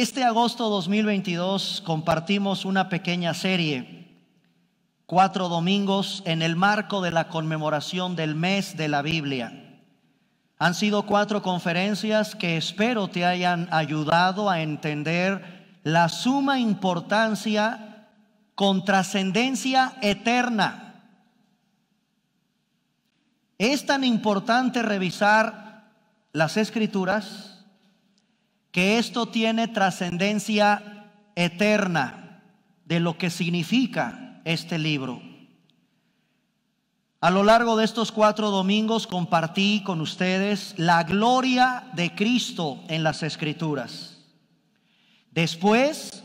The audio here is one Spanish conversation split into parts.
Este agosto 2022 compartimos una pequeña serie, cuatro domingos, en el marco de la conmemoración del mes de la Biblia. Han sido cuatro conferencias que espero te hayan ayudado a entender la suma importancia con trascendencia eterna. Es tan importante revisar las escrituras que esto tiene trascendencia eterna de lo que significa este libro. A lo largo de estos cuatro domingos compartí con ustedes la gloria de Cristo en las Escrituras. Después,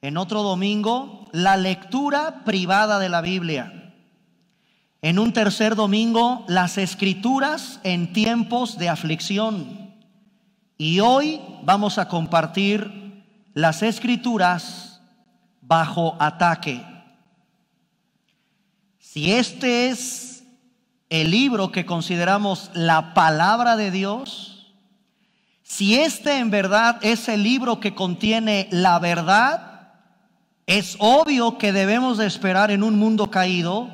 en otro domingo, la lectura privada de la Biblia. En un tercer domingo, las escrituras en tiempos de aflicción. Y hoy vamos a compartir las escrituras bajo ataque. Si este es el libro que consideramos la palabra de Dios, si este en verdad es el libro que contiene la verdad, es obvio que debemos de esperar en un mundo caído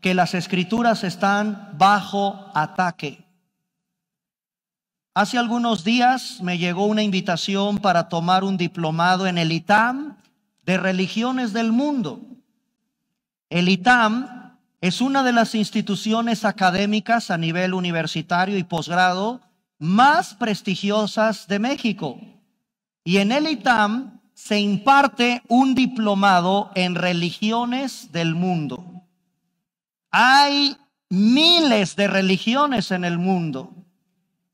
que las escrituras están bajo ataque. Hace algunos días me llegó una invitación para tomar un diplomado en el ITAM de religiones del mundo. El ITAM es una de las instituciones académicas a nivel universitario y posgrado más prestigiosas de México. Y en el ITAM se imparte un diplomado en religiones del mundo. Hay miles de religiones en el mundo.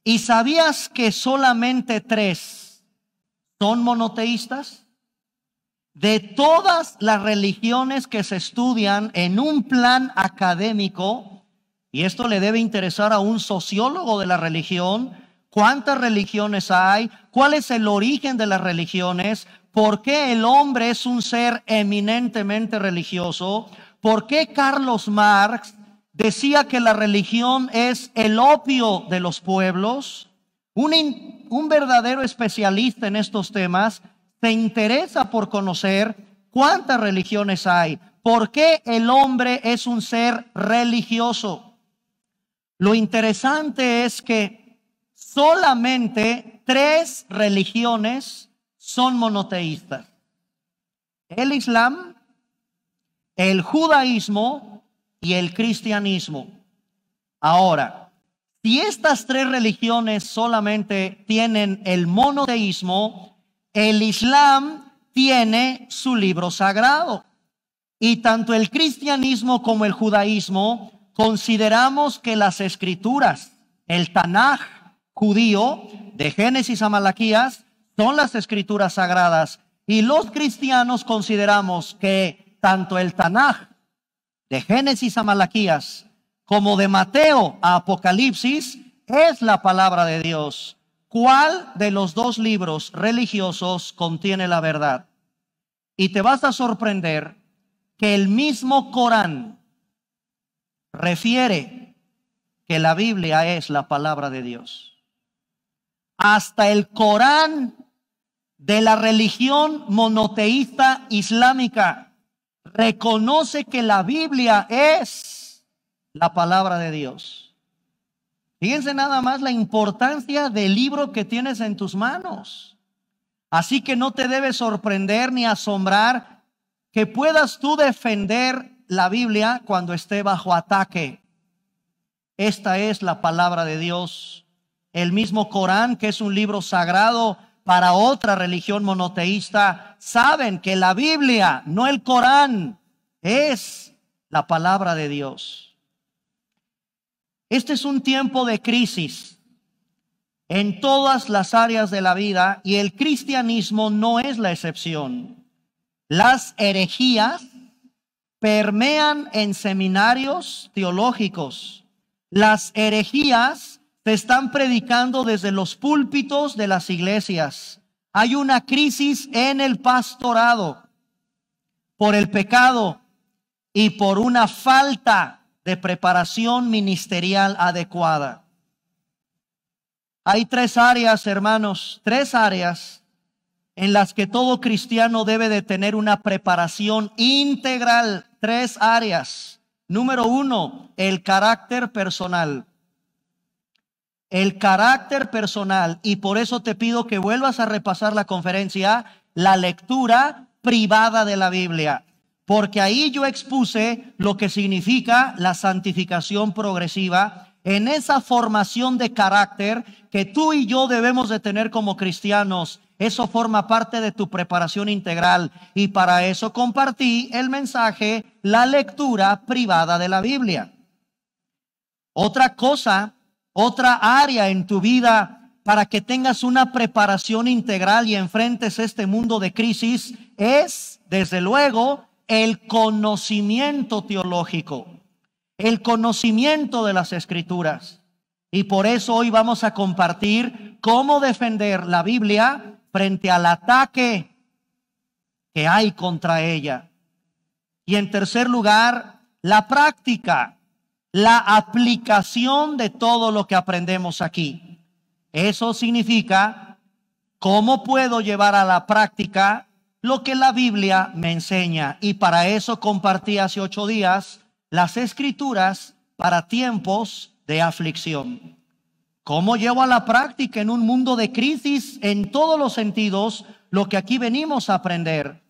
¿Y sabías que solamente tres son monoteístas? De todas las religiones que se estudian en un plan académico, y esto le debe interesar a un sociólogo de la religión, cuántas religiones hay, cuál es el origen de las religiones, por qué el hombre es un ser eminentemente religioso, por qué Carlos Marx decía que la religión es el opio de los pueblos. Un, verdadero especialista en estos temas se interesa por conocer cuántas religiones hay, por qué el hombre es un ser religioso. Lo interesante es que solamente tres religiones son monoteístas. El Islam, el judaísmo y el cristianismo. Ahora, si estas tres religiones solamente tienen el monoteísmo, el Islam tiene su libro sagrado. Y tanto el cristianismo como el judaísmo consideramos que las escrituras, el Tanaj judío, de Génesis a Malaquías, son las escrituras sagradas. Y los cristianos consideramos que tanto el Tanaj de Génesis a Malaquías, como de Mateo a Apocalipsis, es la palabra de Dios. ¿Cuál de los dos libros religiosos contiene la verdad? Y te vas a sorprender que el mismo Corán refiere que la Biblia es la palabra de Dios. Hasta el Corán de la religión monoteísta islámica reconoce que la Biblia es la palabra de Dios. Fíjense nada más la importancia del libro que tienes en tus manos. Así que no te debe sorprender ni asombrar que puedas tú defender la Biblia cuando esté bajo ataque. Esta es la palabra de Dios. El mismo Corán, que es un libro sagrado, para otra religión monoteísta saben que la Biblia, no el Corán, es la palabra de Dios. Este es un tiempo de crisis en todas las áreas de la vida y el cristianismo no es la excepción. Las herejías permean en seminarios teológicos. Las herejías están predicando desde los púlpitos de las iglesias. Hay una crisis en el pastorado por el pecado y por una falta de preparación ministerial adecuada. Hay tres áreas, hermanos, tres áreas en las que todo cristiano debe de tener una preparación integral. Tres áreas. Número uno, el carácter personal el carácter personal, y por eso te pido que vuelvas a repasar la conferencia, la lectura privada de la Biblia, porque ahí yo expuse lo que significa la santificación progresiva en esa formación de carácter que tú y yo debemos de tener como cristianos. Eso forma parte de tu preparación integral y para eso compartí el mensaje, la lectura privada de la Biblia. Otra cosa otra área en tu vida para que tengas una preparación integral y enfrentes este mundo de crisis es, desde luego, el conocimiento teológico, el conocimiento de las escrituras. Y por eso hoy vamos a compartir cómo defender la Biblia frente al ataque que hay contra ella. Y en tercer lugar, la práctica la aplicación de todo lo que aprendemos aquí. Eso significa cómo puedo llevar a la práctica lo que la Biblia me enseña. Y para eso compartí hace ocho días las escrituras para tiempos de aflicción. ¿Cómo llevo a la práctica en un mundo de crisis en todos los sentidos lo que aquí venimos a aprender?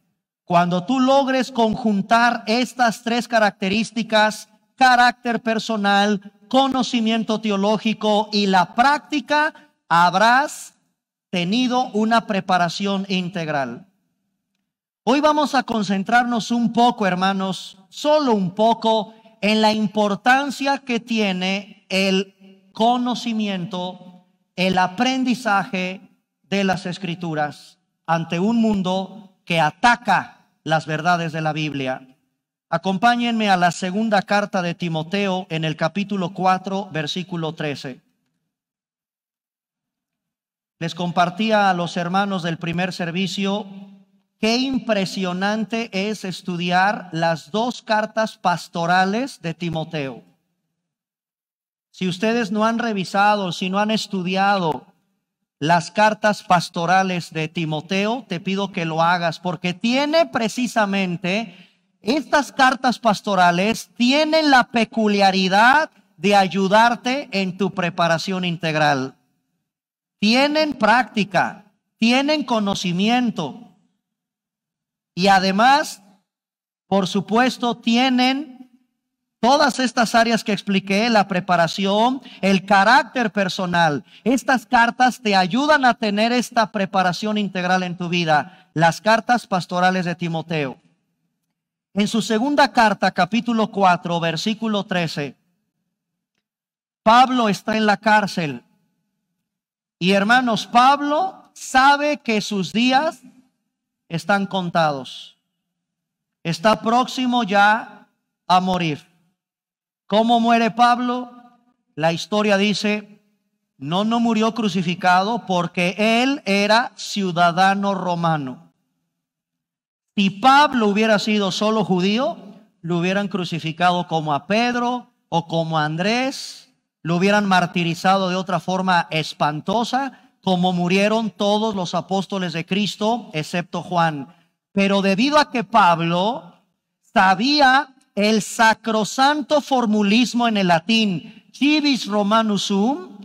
Cuando tú logres conjuntar estas tres características carácter personal, conocimiento teológico y la práctica, habrás tenido una preparación integral. Hoy vamos a concentrarnos un poco, hermanos, solo un poco, en la importancia que tiene el conocimiento, el aprendizaje de las escrituras ante un mundo que ataca las verdades de la Biblia. Acompáñenme a la segunda carta de Timoteo en el capítulo 4, versículo 13. Les compartía a los hermanos del primer servicio qué impresionante es estudiar las dos cartas pastorales de Timoteo. Si ustedes no han revisado, si no han estudiado las cartas pastorales de Timoteo, te pido que lo hagas porque tiene precisamente estas cartas pastorales tienen la peculiaridad de ayudarte en tu preparación integral. Tienen práctica, tienen conocimiento y además, por supuesto, tienen todas estas áreas que expliqué, la preparación, el carácter personal. Estas cartas te ayudan a tener esta preparación integral en tu vida, las cartas pastorales de Timoteo. En su segunda carta, capítulo 4, versículo 13, Pablo está en la cárcel. Y hermanos, Pablo sabe que sus días están contados. Está próximo ya a morir. ¿Cómo muere Pablo? La historia dice, no, no murió crucificado porque él era ciudadano romano. Si Pablo hubiera sido solo judío, lo hubieran crucificado como a Pedro o como a Andrés, lo hubieran martirizado de otra forma espantosa, como murieron todos los apóstoles de Cristo, excepto Juan. Pero debido a que Pablo sabía el sacrosanto formulismo en el latín, civis romanus sum,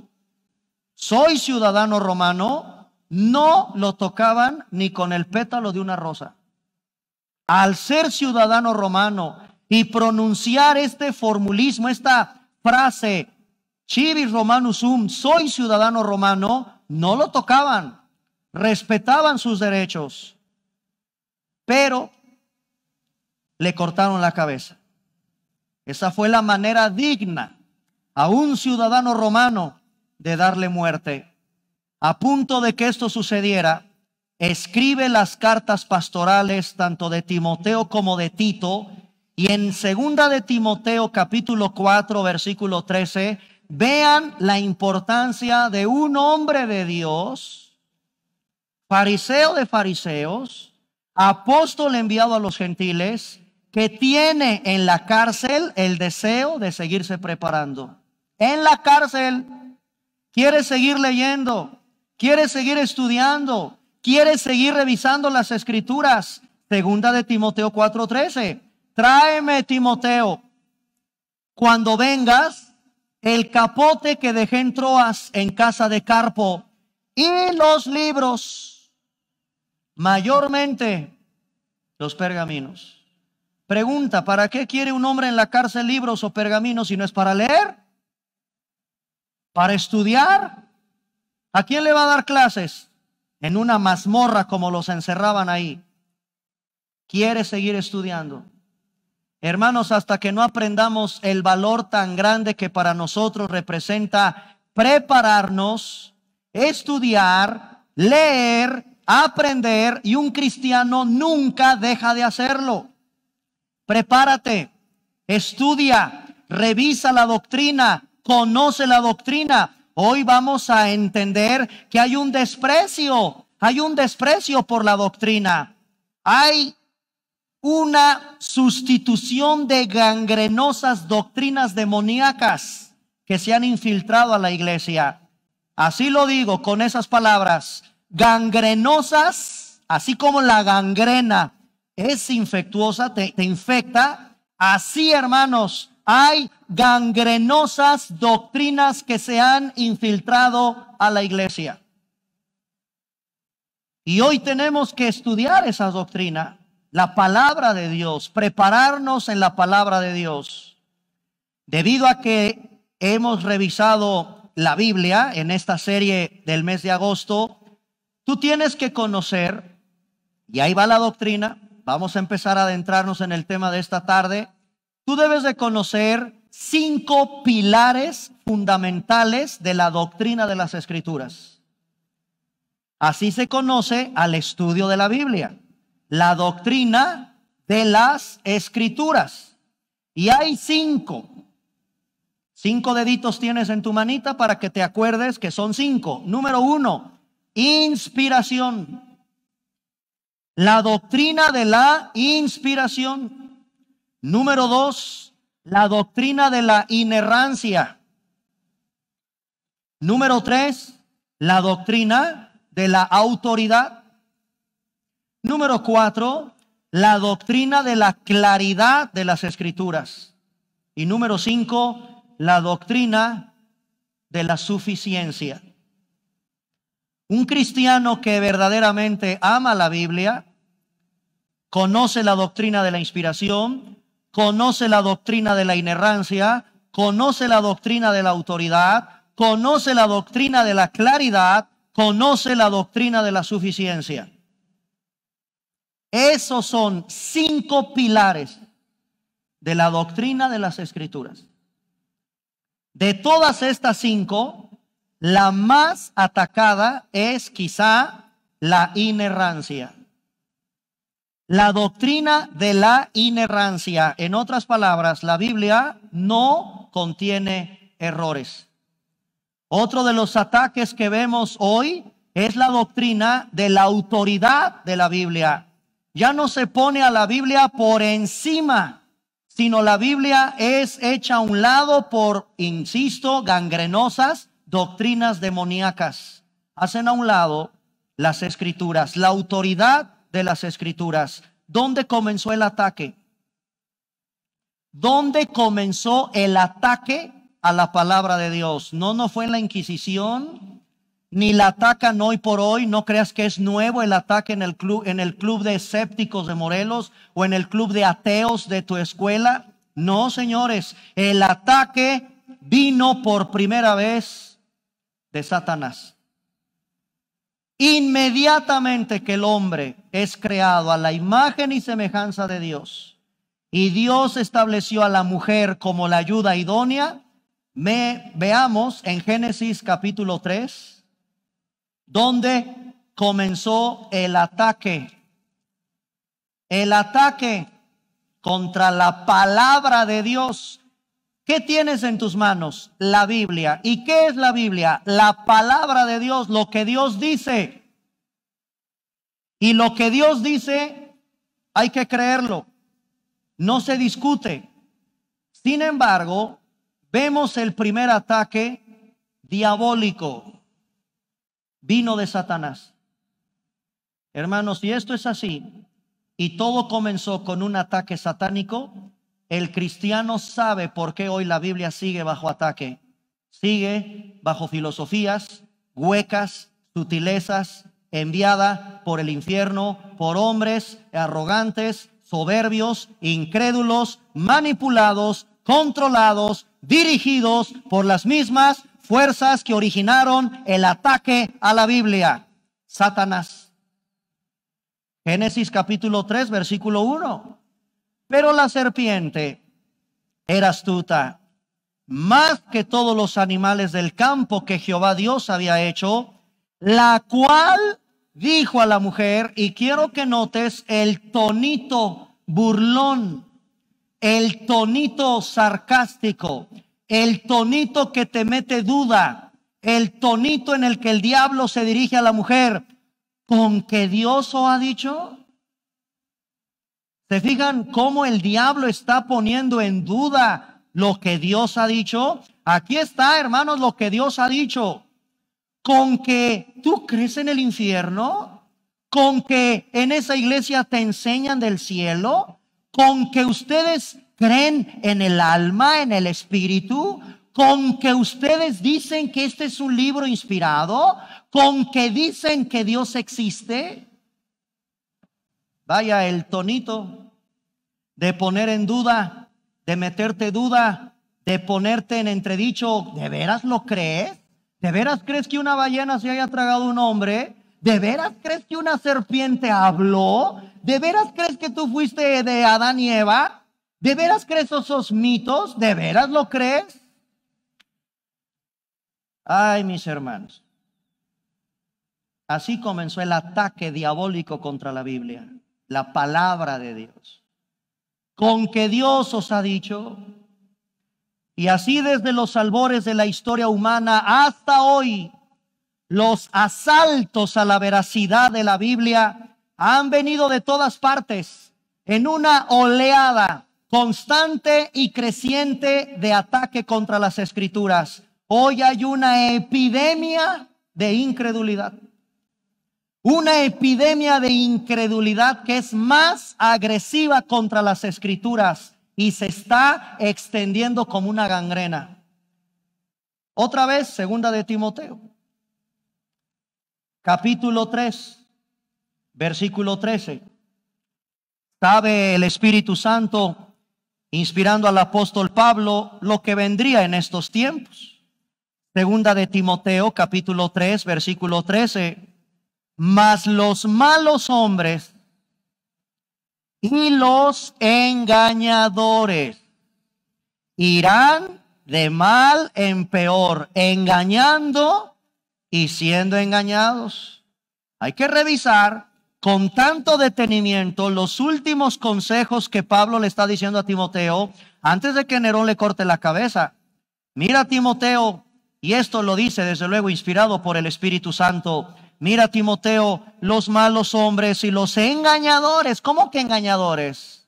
soy ciudadano romano, no lo tocaban ni con el pétalo de una rosa al ser ciudadano romano y pronunciar este formulismo, esta frase, civis romanus sum, soy ciudadano romano, no lo tocaban, respetaban sus derechos, pero le cortaron la cabeza. Esa fue la manera digna a un ciudadano romano de darle muerte. A punto de que esto sucediera, escribe las cartas pastorales tanto de Timoteo como de Tito, y en segunda de Timoteo capítulo 4 versículo 13, vean la importancia de un hombre de Dios, fariseo de fariseos, apóstol enviado a los gentiles, que tiene en la cárcel el deseo de seguirse preparando. En la cárcel quiere seguir leyendo, quiere seguir estudiando, ¿Quieres seguir revisando las escrituras? Segunda de Timoteo 4:13. Tráeme, Timoteo, cuando vengas, el capote que dejé en Troas en casa de Carpo y los libros, mayormente los pergaminos. Pregunta, ¿para qué quiere un hombre en la cárcel libros o pergaminos si no es para leer? ¿Para estudiar? ¿A quién le va a dar clases? en una mazmorra como los encerraban ahí, quiere seguir estudiando. Hermanos, hasta que no aprendamos el valor tan grande que para nosotros representa prepararnos, estudiar, leer, aprender, y un cristiano nunca deja de hacerlo. Prepárate, estudia, revisa la doctrina, conoce la doctrina, Hoy vamos a entender que hay un desprecio, hay un desprecio por la doctrina. Hay una sustitución de gangrenosas doctrinas demoníacas que se han infiltrado a la iglesia. Así lo digo con esas palabras, gangrenosas, así como la gangrena es infectuosa, te, infecta, así hermanos, hay gangrenosas doctrinas que se han infiltrado a la iglesia. Y hoy tenemos que estudiar esa doctrina, la palabra de Dios, prepararnos en la palabra de Dios. Debido a que hemos revisado la Biblia en esta serie del mes de agosto, tú tienes que conocer, y ahí va la doctrina, vamos a empezar a adentrarnos en el tema de esta tarde, Tú debes de conocer cinco pilares fundamentales de la doctrina de las escrituras. Así se conoce al estudio de la Biblia, la doctrina de las escrituras. Y hay cinco. Cinco deditos tienes en tu manita para que te acuerdes que son cinco. Número uno, inspiración. La doctrina de la inspiración. Número dos, la doctrina de la inerrancia. Número tres, la doctrina de la autoridad. Número cuatro, la doctrina de la claridad de las escrituras. Y número cinco, la doctrina de la suficiencia. Un cristiano que verdaderamente ama la Biblia, conoce la doctrina de la inspiración, conoce la doctrina de la inerrancia, conoce la doctrina de la autoridad, conoce la doctrina de la claridad, conoce la doctrina de la suficiencia. Esos son cinco pilares de la doctrina de las escrituras. De todas estas cinco, la más atacada es quizá la inerrancia. La doctrina de la inerrancia, en otras palabras, la Biblia no contiene errores. Otro de los ataques que vemos hoy es la doctrina de la autoridad de la Biblia. Ya no se pone a la Biblia por encima, sino la Biblia es hecha a un lado por, insisto, gangrenosas doctrinas demoníacas. Hacen a un lado las escrituras. La autoridad de las escrituras. ¿Dónde comenzó el ataque? ¿Dónde comenzó el ataque a la palabra de Dios? No, no fue en la Inquisición, ni la atacan hoy por hoy. No creas que es nuevo el ataque en el club, en el club de escépticos de Morelos o en el club de ateos de tu escuela. No, señores, el ataque vino por primera vez de Satanás. Inmediatamente que el hombre es creado a la imagen y semejanza de Dios y Dios estableció a la mujer como la ayuda idónea, me, veamos en Génesis capítulo 3, donde comenzó el ataque, el ataque contra la palabra de Dios, ¿Qué tienes en tus manos? La Biblia. ¿Y qué es la Biblia? La palabra de Dios, lo que Dios dice. Y lo que Dios dice, hay que creerlo. No se discute. Sin embargo, vemos el primer ataque diabólico. Vino de Satanás. Hermanos, si esto es así. Y todo comenzó con un ataque satánico el cristiano sabe por qué hoy la Biblia sigue bajo ataque. Sigue bajo filosofías huecas, sutilezas, enviada por el infierno, por hombres arrogantes, soberbios, incrédulos, manipulados, controlados, dirigidos por las mismas fuerzas que originaron el ataque a la Biblia. Satanás. Génesis capítulo 3, versículo 1. Pero la serpiente era astuta, más que todos los animales del campo que Jehová Dios había hecho, la cual dijo a la mujer, y quiero que notes el tonito burlón, el tonito sarcástico, el tonito que te mete duda, el tonito en el que el diablo se dirige a la mujer, con que Dios os ha dicho, ¿Se fijan cómo el diablo está poniendo en duda lo que Dios ha dicho? Aquí está, hermanos, lo que Dios ha dicho. Con que tú crees en el infierno, con que en esa iglesia te enseñan del cielo, con que ustedes creen en el alma, en el espíritu, con que ustedes dicen que este es un libro inspirado, con que dicen que Dios existe, Vaya el tonito de poner en duda, de meterte duda, de ponerte en entredicho. ¿De veras lo crees? ¿De veras crees que una ballena se haya tragado un hombre? ¿De veras crees que una serpiente habló? ¿De veras crees que tú fuiste de Adán y Eva? ¿De veras crees esos mitos? ¿De veras lo crees? Ay, mis hermanos. Así comenzó el ataque diabólico contra la Biblia la palabra de Dios, con que Dios os ha dicho, y así desde los albores de la historia humana hasta hoy, los asaltos a la veracidad de la Biblia han venido de todas partes en una oleada constante y creciente de ataque contra las escrituras. Hoy hay una epidemia de incredulidad. Una epidemia de incredulidad que es más agresiva contra las escrituras y se está extendiendo como una gangrena. Otra vez, segunda de Timoteo, capítulo 3, versículo 13. Sabe el Espíritu Santo, inspirando al apóstol Pablo, lo que vendría en estos tiempos. Segunda de Timoteo, capítulo 3, versículo 13 mas los malos hombres y los engañadores irán de mal en peor, engañando y siendo engañados. Hay que revisar con tanto detenimiento los últimos consejos que Pablo le está diciendo a Timoteo antes de que Nerón le corte la cabeza. Mira, Timoteo, y esto lo dice desde luego inspirado por el Espíritu Santo, mira Timoteo, los malos hombres y los engañadores, ¿cómo que engañadores?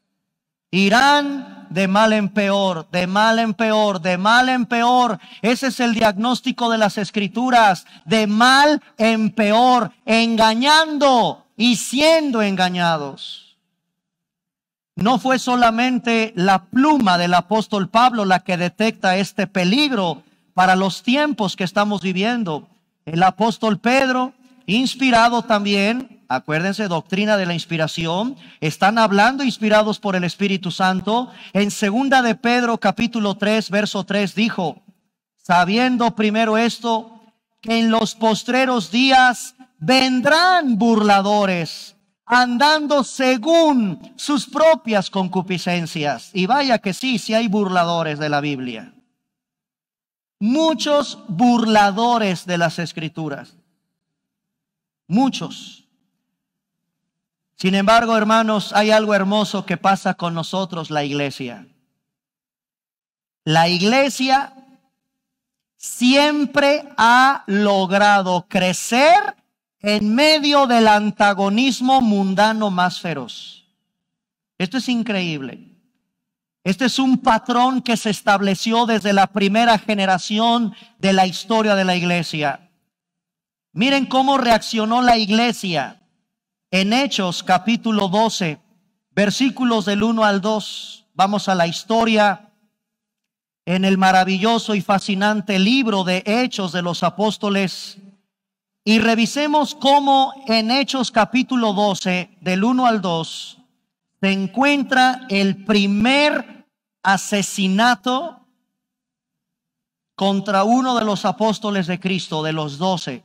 Irán de mal en peor, de mal en peor, de mal en peor. Ese es el diagnóstico de las escrituras, de mal en peor, engañando y siendo engañados. No fue solamente la pluma del apóstol Pablo la que detecta este peligro para los tiempos que estamos viviendo. El apóstol Pedro inspirado también, acuérdense, doctrina de la inspiración, están hablando inspirados por el Espíritu Santo. En segunda de Pedro capítulo 3, verso 3 dijo, sabiendo primero esto, que en los postreros días vendrán burladores andando según sus propias concupiscencias. Y vaya que sí, si hay burladores de la Biblia. Muchos burladores de las escrituras muchos. Sin embargo, hermanos, hay algo hermoso que pasa con nosotros, la iglesia. La iglesia siempre ha logrado crecer en medio del antagonismo mundano más feroz. Esto es increíble. Este es un patrón que se estableció desde la primera generación de la historia de la iglesia. Miren cómo reaccionó la iglesia en Hechos capítulo 12, versículos del 1 al 2. Vamos a la historia en el maravilloso y fascinante libro de Hechos de los Apóstoles. Y revisemos cómo en Hechos capítulo 12, del 1 al 2, se encuentra el primer asesinato contra uno de los apóstoles de Cristo, de los doce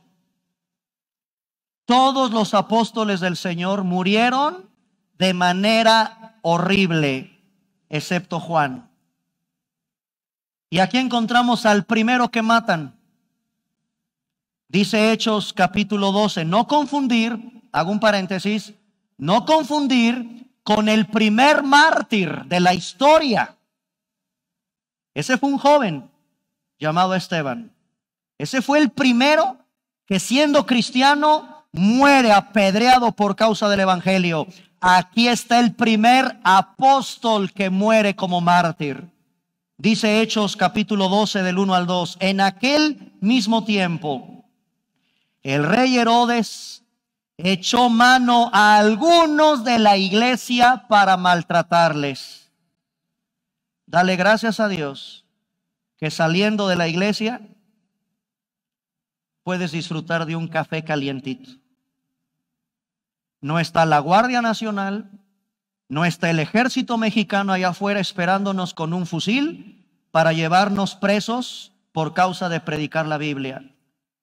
todos los apóstoles del Señor murieron de manera horrible, excepto Juan. Y aquí encontramos al primero que matan. Dice Hechos capítulo 12, no confundir, hago un paréntesis, no confundir con el primer mártir de la historia. Ese fue un joven llamado Esteban. Ese fue el primero que siendo cristiano muere apedreado por causa del Evangelio. Aquí está el primer apóstol que muere como mártir. Dice Hechos capítulo 12 del 1 al 2. En aquel mismo tiempo, el rey Herodes echó mano a algunos de la iglesia para maltratarles. Dale gracias a Dios que saliendo de la iglesia puedes disfrutar de un café calientito no está la Guardia Nacional, no está el ejército mexicano allá afuera esperándonos con un fusil para llevarnos presos por causa de predicar la Biblia.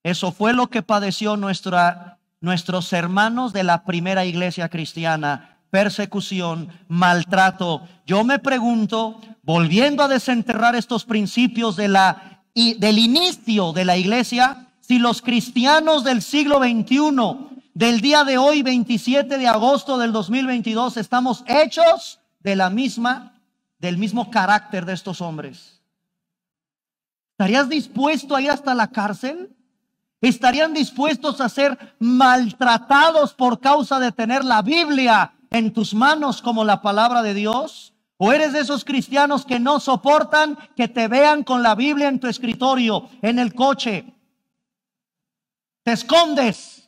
Eso fue lo que padeció nuestra, nuestros hermanos de la primera iglesia cristiana, persecución, maltrato. Yo me pregunto, volviendo a desenterrar estos principios de la, del inicio de la iglesia, si los cristianos del siglo XXI del día de hoy, 27 de agosto del 2022, estamos hechos de la misma, del mismo carácter de estos hombres. ¿Estarías dispuesto a ir hasta la cárcel? ¿Estarían dispuestos a ser maltratados por causa de tener la Biblia en tus manos como la palabra de Dios? ¿O eres de esos cristianos que no soportan que te vean con la Biblia en tu escritorio, en el coche? Te escondes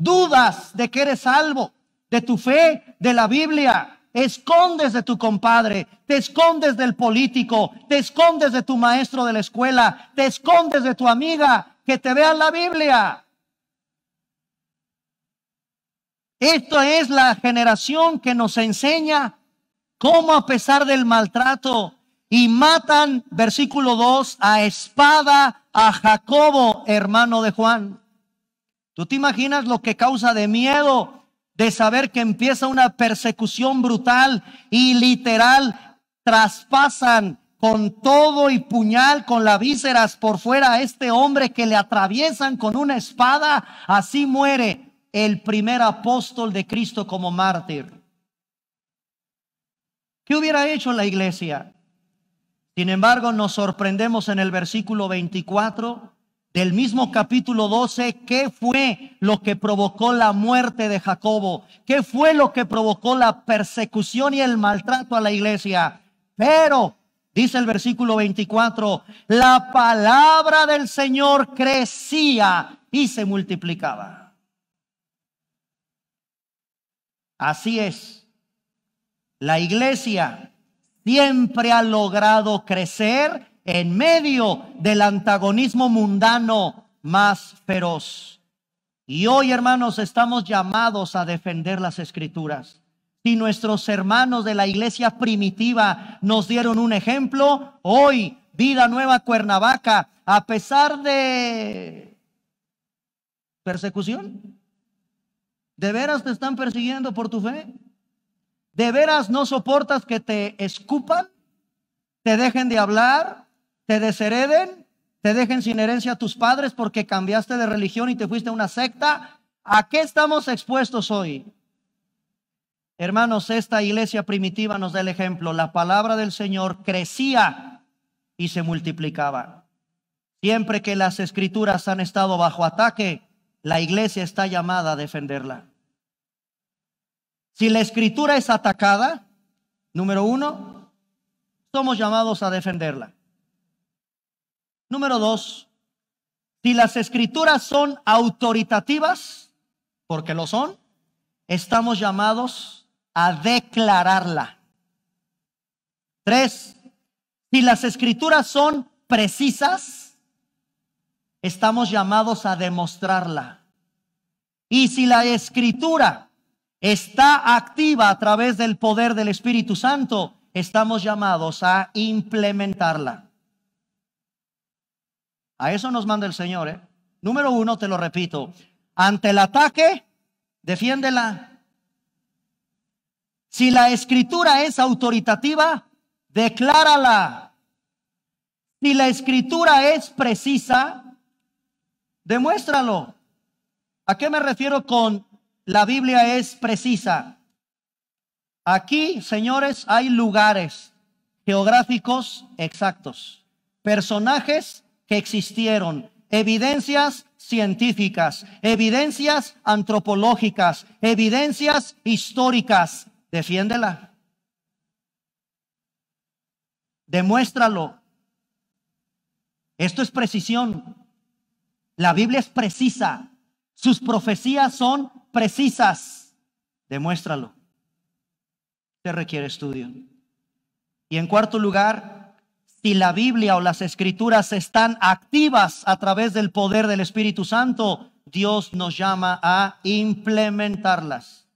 dudas de que eres salvo, de tu fe, de la Biblia. escondes de tu compadre, te escondes del político, te escondes de tu maestro de la escuela, te escondes de tu amiga que te vea la Biblia. Esto es la generación que nos enseña cómo a pesar del maltrato y matan, versículo 2, a espada a Jacobo, hermano de Juan. ¿Tú te imaginas lo que causa de miedo de saber que empieza una persecución brutal y literal? Traspasan con todo y puñal, con las vísceras por fuera a este hombre que le atraviesan con una espada. Así muere el primer apóstol de Cristo como mártir. ¿Qué hubiera hecho la iglesia? Sin embargo, nos sorprendemos en el versículo 24 del mismo capítulo 12, ¿qué fue lo que provocó la muerte de Jacobo? ¿Qué fue lo que provocó la persecución y el maltrato a la iglesia? Pero, dice el versículo 24, la palabra del Señor crecía y se multiplicaba. Así es, la iglesia siempre ha logrado crecer en medio del antagonismo mundano más feroz. Y hoy, hermanos, estamos llamados a defender las escrituras. Si nuestros hermanos de la iglesia primitiva nos dieron un ejemplo, hoy, vida nueva Cuernavaca, a pesar de persecución, ¿de veras te están persiguiendo por tu fe? ¿De veras no soportas que te escupan? ¿Te dejen de hablar? te deshereden, te dejen sin herencia a tus padres porque cambiaste de religión y te fuiste a una secta. ¿A qué estamos expuestos hoy? Hermanos, esta iglesia primitiva nos da el ejemplo. La palabra del Señor crecía y se multiplicaba. Siempre que las escrituras han estado bajo ataque, la iglesia está llamada a defenderla. Si la escritura es atacada, número uno, somos llamados a defenderla. Número dos, si las escrituras son autoritativas, porque lo son, estamos llamados a declararla. Tres, si las escrituras son precisas, estamos llamados a demostrarla. Y si la escritura está activa a través del poder del Espíritu Santo, estamos llamados a implementarla. A eso nos manda el Señor. ¿eh? Número uno, te lo repito, ante el ataque, defiéndela. Si la escritura es autoritativa, declárala. Si la escritura es precisa, demuéstralo. ¿A qué me refiero con la Biblia es precisa? Aquí, señores, hay lugares geográficos exactos, personajes que existieron, evidencias científicas, evidencias antropológicas, evidencias históricas. Defiéndela. Demuéstralo. Esto es precisión. La Biblia es precisa. Sus profecías son precisas. Demuéstralo. ...se requiere estudio. Y en cuarto lugar, si la Biblia o las escrituras están activas a través del poder del Espíritu Santo, Dios nos llama a implementarlas.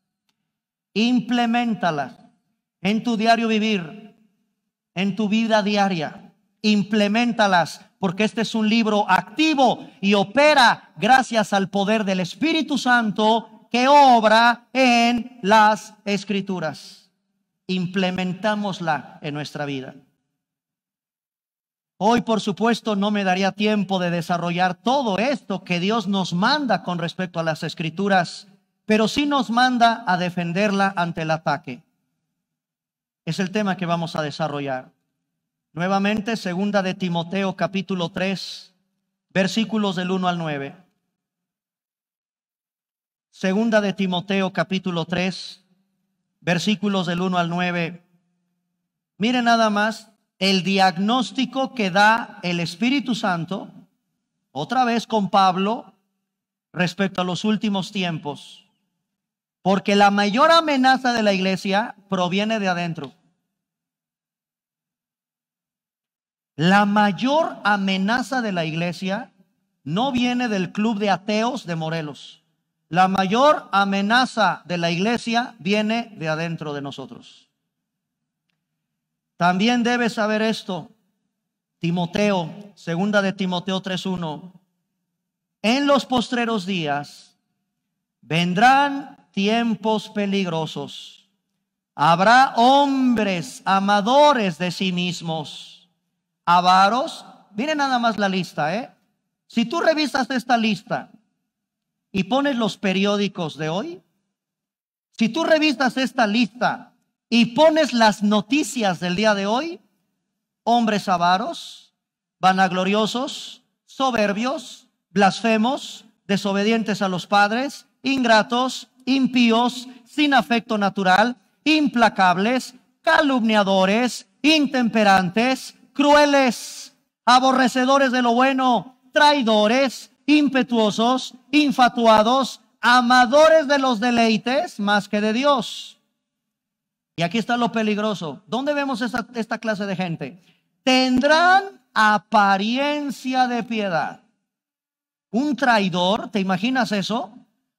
Implementalas en tu diario vivir, en tu vida diaria. Implementalas porque este es un libro activo y opera gracias al poder del Espíritu Santo que obra en las escrituras. Implementámosla en nuestra vida. Hoy, por supuesto, no me daría tiempo de desarrollar todo esto que Dios nos manda con respecto a las escrituras, pero sí nos manda a defenderla ante el ataque. Es el tema que vamos a desarrollar. Nuevamente, segunda de Timoteo capítulo 3, versículos del 1 al 9. Segunda de Timoteo capítulo 3, versículos del 1 al 9. Mire nada más el diagnóstico que da el Espíritu Santo, otra vez con Pablo, respecto a los últimos tiempos. Porque la mayor amenaza de la iglesia proviene de adentro. La mayor amenaza de la iglesia no viene del club de ateos de Morelos. La mayor amenaza de la iglesia viene de adentro de nosotros. También debes saber esto, Timoteo, segunda de Timoteo 3:1. En los postreros días vendrán tiempos peligrosos. Habrá hombres amadores de sí mismos, avaros. Miren nada más la lista, ¿eh? Si tú revisas esta lista y pones los periódicos de hoy, si tú revisas esta lista y pones las noticias del día de hoy, hombres avaros, vanagloriosos, soberbios, blasfemos, desobedientes a los padres, ingratos, impíos, sin afecto natural, implacables, calumniadores, intemperantes, crueles, aborrecedores de lo bueno, traidores, impetuosos, infatuados, amadores de los deleites más que de Dios y aquí está lo peligroso. ¿Dónde vemos esta, clase de gente? Tendrán apariencia de piedad. Un traidor, ¿te imaginas eso?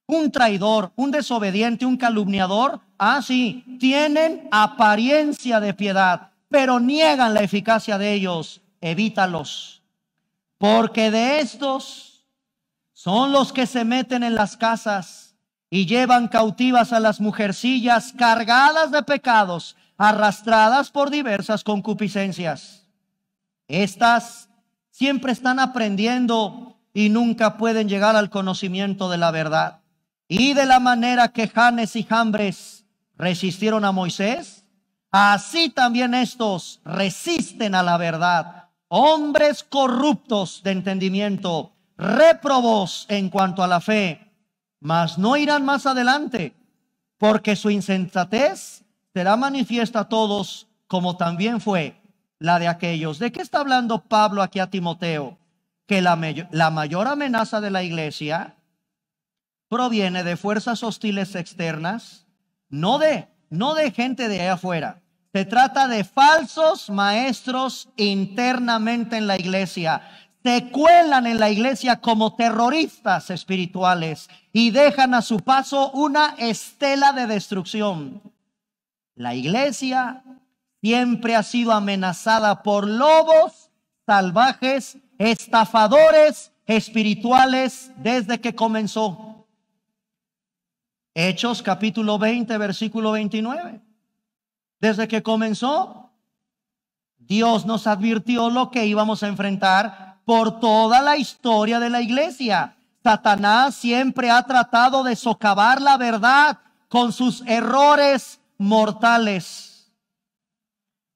Un traidor, un desobediente, un calumniador. Ah, sí, tienen apariencia de piedad, pero niegan la eficacia de ellos. Evítalos. Porque de estos son los que se meten en las casas y llevan cautivas a las mujercillas cargadas de pecados, arrastradas por diversas concupiscencias. Estas siempre están aprendiendo y nunca pueden llegar al conocimiento de la verdad. Y de la manera que Janes y Jambres resistieron a Moisés, así también estos resisten a la verdad. Hombres corruptos de entendimiento, réprobos en cuanto a la fe, mas no irán más adelante, porque su insensatez será manifiesta a todos, como también fue la de aquellos. ¿De qué está hablando Pablo aquí a Timoteo? Que la, mayor amenaza de la iglesia proviene de fuerzas hostiles externas, no de, no de gente de allá afuera. Se trata de falsos maestros internamente en la iglesia se cuelan en la iglesia como terroristas espirituales y dejan a su paso una estela de destrucción. La iglesia siempre ha sido amenazada por lobos salvajes, estafadores espirituales desde que comenzó. Hechos capítulo 20, versículo 29. Desde que comenzó, Dios nos advirtió lo que íbamos a enfrentar por toda la historia de la iglesia. Satanás siempre ha tratado de socavar la verdad con sus errores mortales.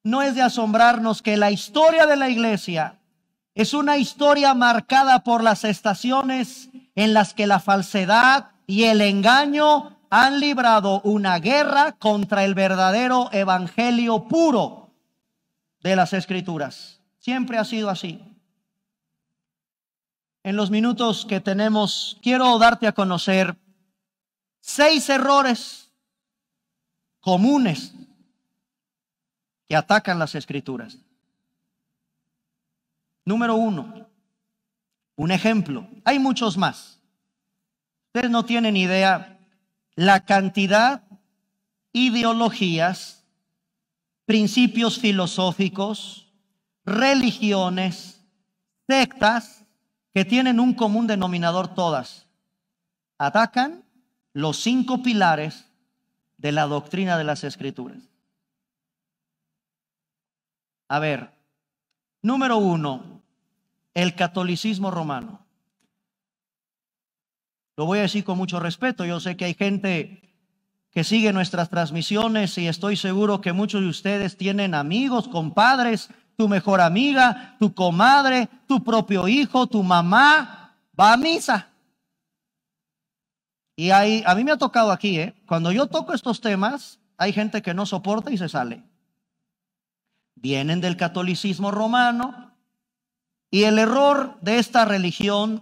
No es de asombrarnos que la historia de la iglesia es una historia marcada por las estaciones en las que la falsedad y el engaño han librado una guerra contra el verdadero evangelio puro de las escrituras. Siempre ha sido así en los minutos que tenemos, quiero darte a conocer seis errores comunes que atacan las escrituras. Número uno, un ejemplo. Hay muchos más. Ustedes no tienen idea la cantidad, ideologías, principios filosóficos, religiones, sectas que tienen un común denominador todas. Atacan los cinco pilares de la doctrina de las escrituras. A ver, número uno, el catolicismo romano. Lo voy a decir con mucho respeto. Yo sé que hay gente que sigue nuestras transmisiones y estoy seguro que muchos de ustedes tienen amigos, compadres, tu mejor amiga, tu comadre, tu propio hijo, tu mamá, va a misa. Y ahí, a mí me ha tocado aquí, ¿eh? cuando yo toco estos temas, hay gente que no soporta y se sale. Vienen del catolicismo romano y el error de esta religión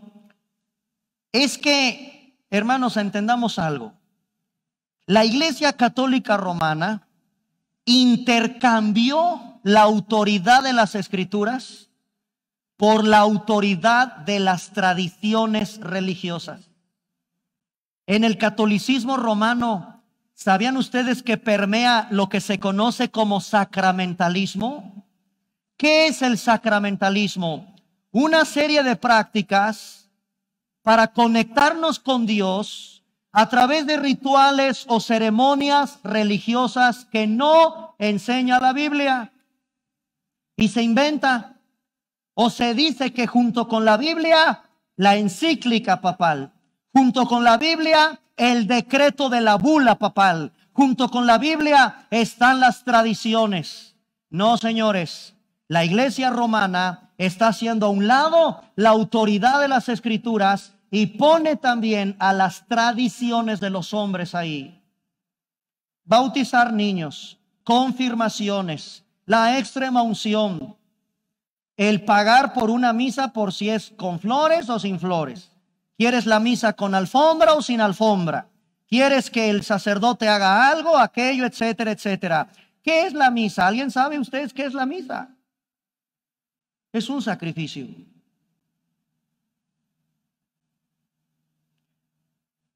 es que, hermanos, entendamos algo. La Iglesia Católica Romana intercambió la autoridad de las escrituras por la autoridad de las tradiciones religiosas. En el catolicismo romano, ¿sabían ustedes que permea lo que se conoce como sacramentalismo? ¿Qué es el sacramentalismo? Una serie de prácticas para conectarnos con Dios a través de rituales o ceremonias religiosas que no enseña la Biblia y se inventa o se dice que junto con la Biblia, la encíclica papal, junto con la Biblia, el decreto de la bula papal, junto con la Biblia están las tradiciones. No, señores, la iglesia romana está haciendo a un lado la autoridad de las escrituras y pone también a las tradiciones de los hombres ahí. Bautizar niños, confirmaciones, la extrema unción, el pagar por una misa por si es con flores o sin flores. ¿Quieres la misa con alfombra o sin alfombra? ¿Quieres que el sacerdote haga algo, aquello, etcétera, etcétera? ¿Qué es la misa? ¿Alguien sabe ustedes qué es la misa? Es un sacrificio.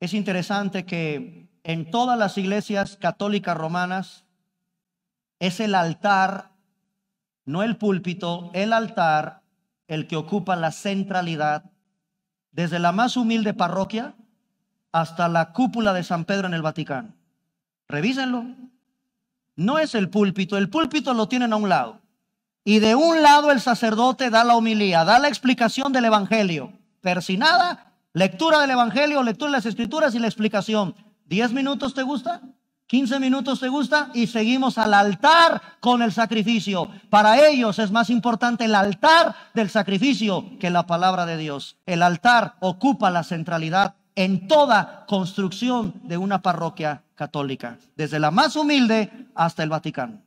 Es interesante que en todas las iglesias católicas romanas es el altar no el púlpito, el altar, el que ocupa la centralidad, desde la más humilde parroquia hasta la cúpula de San Pedro en el Vaticano. Revísenlo. No es el púlpito, el púlpito lo tienen a un lado. Y de un lado el sacerdote da la homilía, da la explicación del Evangelio. Pero si nada, lectura del Evangelio, lectura de las Escrituras y la explicación. ¿Diez minutos te gusta? 15 minutos te gusta y seguimos al altar con el sacrificio. Para ellos es más importante el altar del sacrificio que la palabra de Dios. El altar ocupa la centralidad en toda construcción de una parroquia católica, desde la más humilde hasta el Vaticano.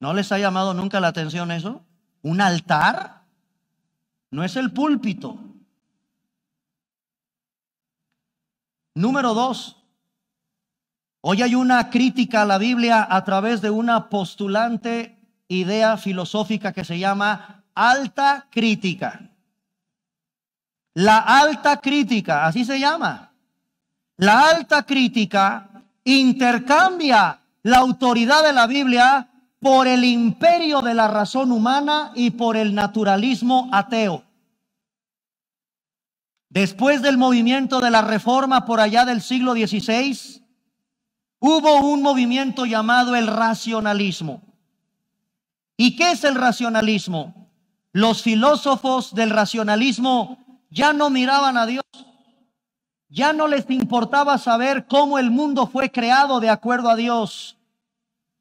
¿No les ha llamado nunca la atención eso? ¿Un altar? No es el púlpito. Número dos, Hoy hay una crítica a la Biblia a través de una postulante idea filosófica que se llama alta crítica. La alta crítica, así se llama. La alta crítica intercambia la autoridad de la Biblia por el imperio de la razón humana y por el naturalismo ateo. Después del movimiento de la reforma por allá del siglo XVI, Hubo un movimiento llamado el racionalismo. ¿Y qué es el racionalismo? Los filósofos del racionalismo ya no miraban a Dios, ya no les importaba saber cómo el mundo fue creado de acuerdo a Dios.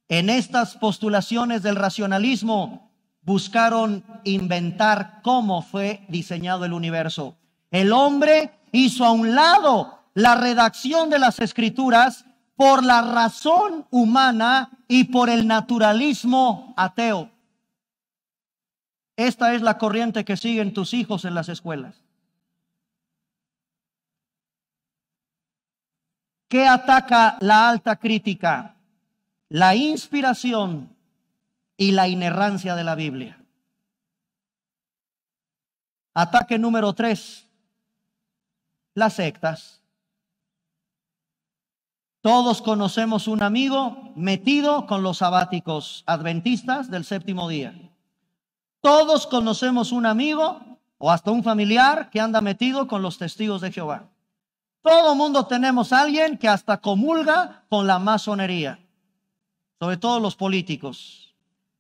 En estas postulaciones del racionalismo buscaron inventar cómo fue diseñado el universo. El hombre hizo a un lado la redacción de las escrituras por la razón humana y por el naturalismo ateo. Esta es la corriente que siguen tus hijos en las escuelas. ¿Qué ataca la alta crítica? La inspiración y la inerrancia de la Biblia. Ataque número tres, las sectas. Todos conocemos un amigo metido con los sabáticos adventistas del séptimo día. Todos conocemos un amigo o hasta un familiar que anda metido con los testigos de Jehová. Todo mundo tenemos alguien que hasta comulga con la masonería, sobre todo los políticos,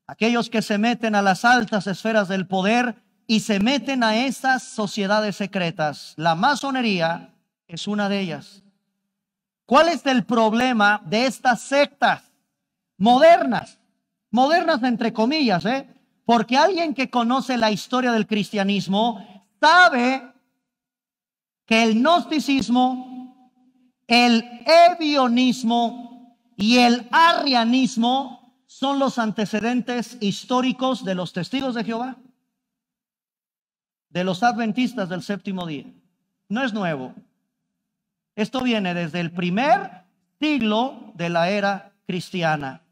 aquellos que se meten a las altas esferas del poder y se meten a esas sociedades secretas. La masonería es una de ellas. ¿Cuál es el problema de estas sectas modernas? Modernas entre comillas, ¿eh? Porque alguien que conoce la historia del cristianismo sabe que el gnosticismo, el ebionismo y el arrianismo son los antecedentes históricos de los testigos de Jehová, de los adventistas del séptimo día. No es nuevo, esto viene desde el primer siglo de la era cristiana.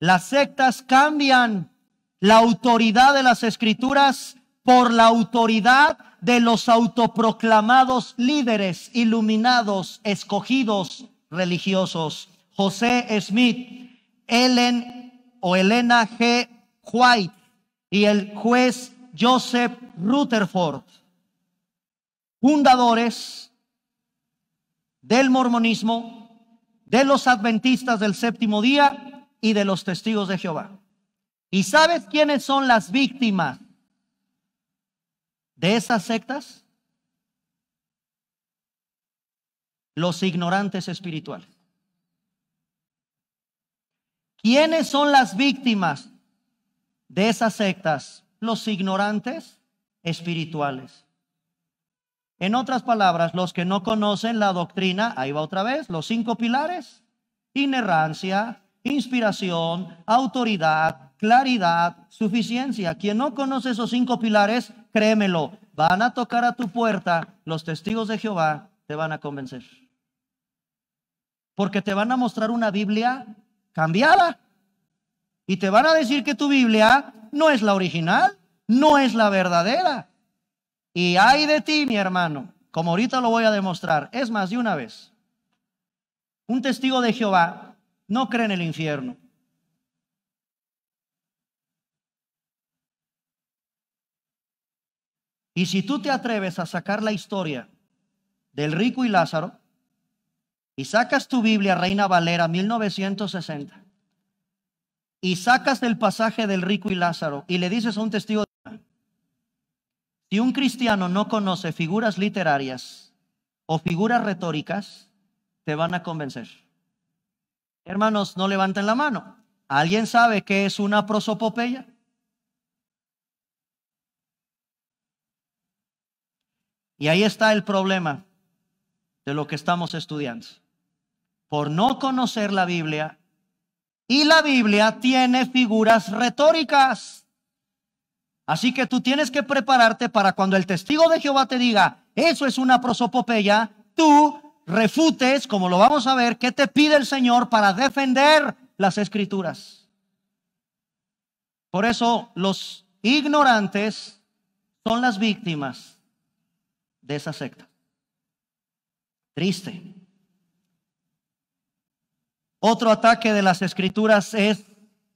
Las sectas cambian la autoridad de las escrituras por la autoridad de los autoproclamados líderes, iluminados, escogidos, religiosos. José Smith, Ellen o Elena G. White y el juez Joseph Rutherford, fundadores del mormonismo, de los adventistas del séptimo día y de los testigos de Jehová. ¿Y sabes quiénes son las víctimas de esas sectas? Los ignorantes espirituales. ¿Quiénes son las víctimas de esas sectas? Los ignorantes espirituales. En otras palabras, los que no conocen la doctrina, ahí va otra vez, los cinco pilares, inerrancia, inspiración, autoridad, claridad, suficiencia. Quien no conoce esos cinco pilares, créemelo, van a tocar a tu puerta, los testigos de Jehová te van a convencer. Porque te van a mostrar una Biblia cambiada. Y te van a decir que tu Biblia no es la original, no es la verdadera. Y ay de ti, mi hermano, como ahorita lo voy a demostrar, es más de una vez. Un testigo de Jehová no cree en el infierno. Y si tú te atreves a sacar la historia del rico y Lázaro, y sacas tu Biblia, Reina Valera, 1960, y sacas el pasaje del rico y Lázaro, y le dices a un testigo si un cristiano no conoce figuras literarias o figuras retóricas, te van a convencer. Hermanos, no levanten la mano. ¿Alguien sabe qué es una prosopopeya? Y ahí está el problema de lo que estamos estudiando. Por no conocer la Biblia, y la Biblia tiene figuras retóricas. Así que tú tienes que prepararte para cuando el testigo de Jehová te diga, eso es una prosopopeya, tú refutes, como lo vamos a ver, qué te pide el Señor para defender las escrituras. Por eso los ignorantes son las víctimas de esa secta. Triste. Otro ataque de las escrituras es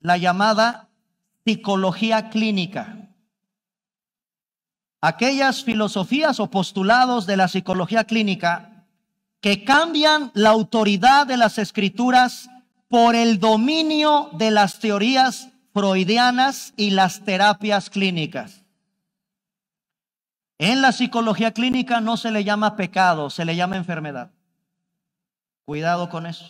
la llamada psicología clínica aquellas filosofías o postulados de la psicología clínica que cambian la autoridad de las escrituras por el dominio de las teorías freudianas y las terapias clínicas. En la psicología clínica no se le llama pecado, se le llama enfermedad. Cuidado con eso.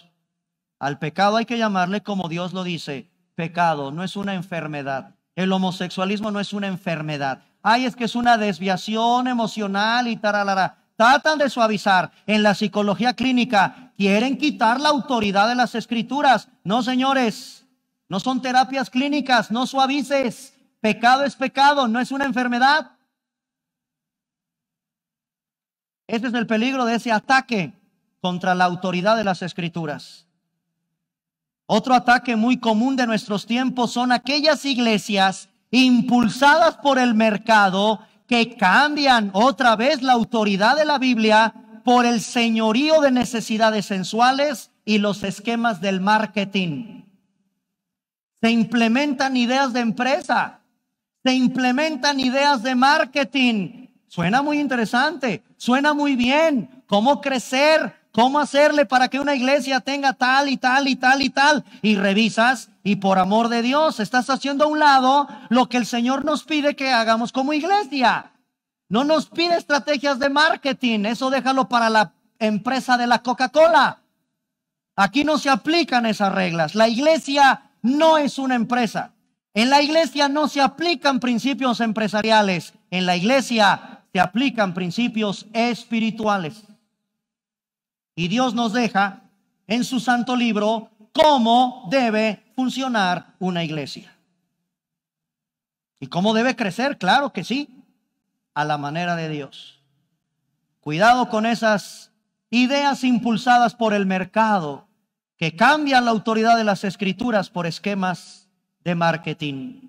Al pecado hay que llamarle como Dios lo dice, pecado, no es una enfermedad. El homosexualismo no es una enfermedad ay, es que es una desviación emocional y taralara. Tratan de suavizar. En la psicología clínica quieren quitar la autoridad de las escrituras. No, señores, no son terapias clínicas, no suavices. Pecado es pecado, no es una enfermedad. Ese es el peligro de ese ataque contra la autoridad de las escrituras. Otro ataque muy común de nuestros tiempos son aquellas iglesias impulsadas por el mercado, que cambian otra vez la autoridad de la Biblia por el señorío de necesidades sensuales y los esquemas del marketing. Se implementan ideas de empresa, se implementan ideas de marketing. Suena muy interesante, suena muy bien. ¿Cómo crecer? ¿Cómo hacerle para que una iglesia tenga tal y tal y tal y tal? Y revisas y por amor de Dios estás haciendo a un lado lo que el Señor nos pide que hagamos como iglesia. No nos pide estrategias de marketing, eso déjalo para la empresa de la Coca-Cola. Aquí no se aplican esas reglas. La iglesia no es una empresa. En la iglesia no se aplican principios empresariales. En la iglesia se aplican principios espirituales. Y Dios nos deja en su santo libro cómo debe funcionar una iglesia. ¿Y cómo debe crecer? Claro que sí, a la manera de Dios. Cuidado con esas ideas impulsadas por el mercado que cambian la autoridad de las escrituras por esquemas de marketing.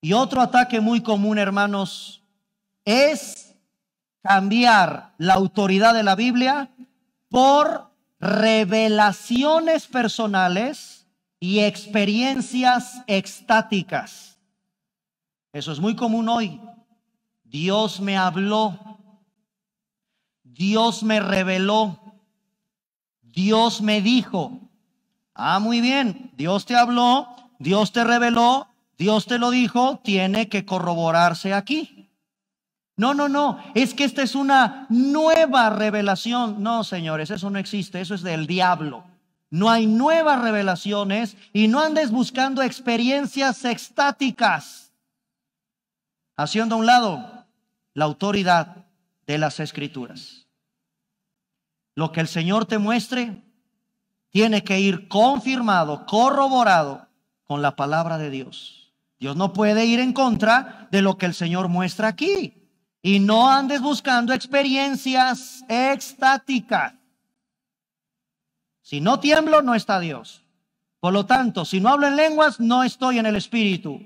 Y otro ataque muy común, hermanos, es cambiar la autoridad de la Biblia por revelaciones personales y experiencias extáticas. Eso es muy común hoy. Dios me habló, Dios me reveló, Dios me dijo. Ah, muy bien, Dios te habló, Dios te reveló, Dios te lo dijo, tiene que corroborarse aquí. No, no, no, es que esta es una nueva revelación. No, señores, eso no existe, eso es del diablo. No hay nuevas revelaciones y no andes buscando experiencias extáticas. Haciendo a un lado la autoridad de las escrituras. Lo que el Señor te muestre tiene que ir confirmado, corroborado con la palabra de Dios. Dios no puede ir en contra de lo que el Señor muestra aquí. Y no andes buscando experiencias extáticas. Si no tiemblo, no está Dios. Por lo tanto, si no hablo en lenguas, no estoy en el Espíritu.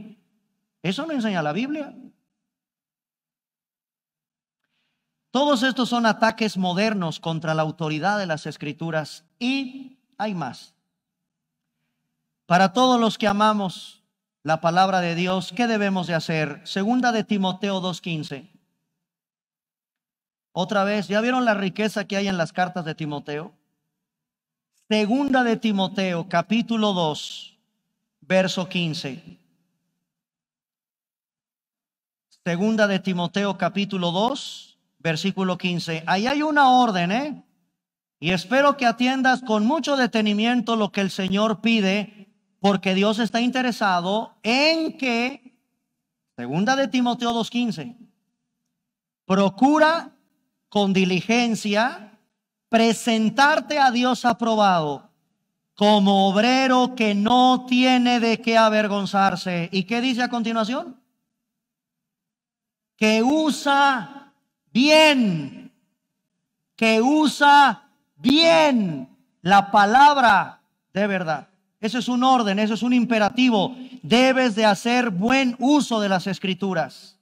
Eso no enseña la Biblia. Todos estos son ataques modernos contra la autoridad de las escrituras y hay más. Para todos los que amamos la palabra de Dios, ¿qué debemos de hacer? Segunda de Timoteo 2.15. Otra vez, ¿ya vieron la riqueza que hay en las cartas de Timoteo? Segunda de Timoteo, capítulo 2, verso 15. Segunda de Timoteo, capítulo 2, versículo 15. Ahí hay una orden, ¿eh? Y espero que atiendas con mucho detenimiento lo que el Señor pide, porque Dios está interesado en que, segunda de Timoteo 15, procura con diligencia, presentarte a Dios aprobado como obrero que no tiene de qué avergonzarse. ¿Y qué dice a continuación? Que usa bien, que usa bien la palabra de verdad. Eso es un orden, eso es un imperativo. Debes de hacer buen uso de las escrituras.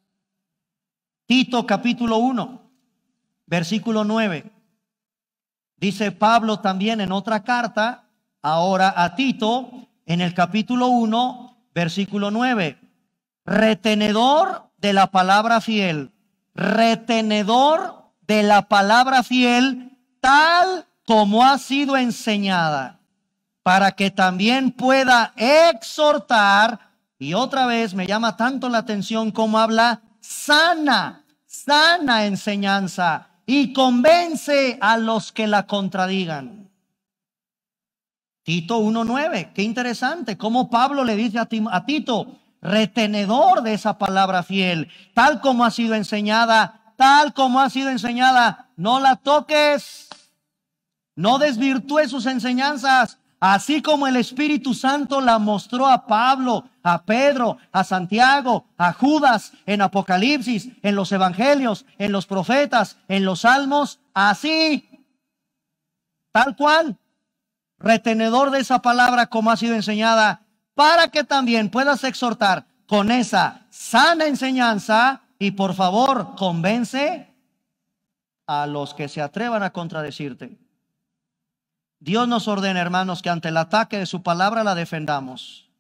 Tito capítulo 1. Versículo 9. Dice Pablo también en otra carta, ahora a Tito, en el capítulo 1, versículo 9. Retenedor de la palabra fiel. Retenedor de la palabra fiel tal como ha sido enseñada, para que también pueda exhortar. Y otra vez me llama tanto la atención como habla sana, sana enseñanza y convence a los que la contradigan. Tito 1.9, qué interesante, cómo Pablo le dice a, a Tito, retenedor de esa palabra fiel, tal como ha sido enseñada, tal como ha sido enseñada, no la toques, no desvirtúes sus enseñanzas, Así como el Espíritu Santo la mostró a Pablo, a Pedro, a Santiago, a Judas, en Apocalipsis, en los Evangelios, en los profetas, en los Salmos, así, tal cual, retenedor de esa palabra como ha sido enseñada, para que también puedas exhortar con esa sana enseñanza y por favor convence a los que se atrevan a contradecirte. Dios nos ordena, hermanos, que ante el ataque de su palabra la defendamos.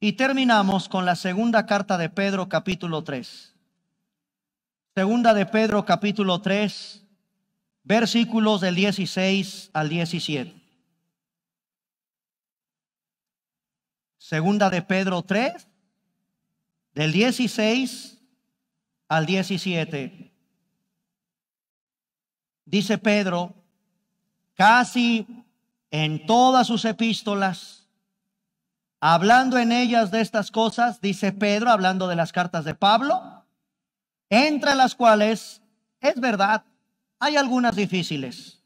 Y terminamos con la segunda carta de Pedro capítulo 3. Segunda de Pedro capítulo 3, versículos del 16 al 17. Segunda de Pedro 3, del 16 al 17. Dice Pedro, casi en todas sus epístolas, hablando en ellas de estas cosas, dice Pedro, hablando de las cartas de Pablo, entre las cuales, es verdad, hay algunas difíciles.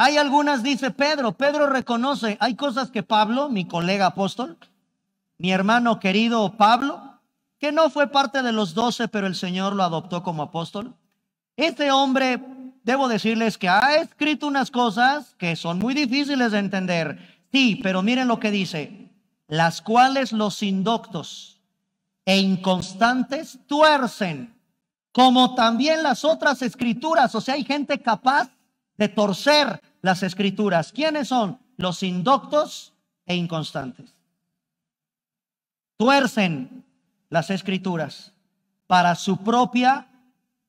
Hay algunas, dice Pedro, Pedro reconoce, hay cosas que Pablo, mi colega apóstol, mi hermano querido Pablo, que no fue parte de los doce, pero el Señor lo adoptó como apóstol. Este hombre debo decirles que ha escrito unas cosas que son muy difíciles de entender. Sí, pero miren lo que dice, las cuales los indoctos e inconstantes tuercen, como también las otras escrituras. O sea, hay gente capaz de torcer las escrituras. ¿Quiénes son? Los indoctos e inconstantes. Tuercen las escrituras para su propia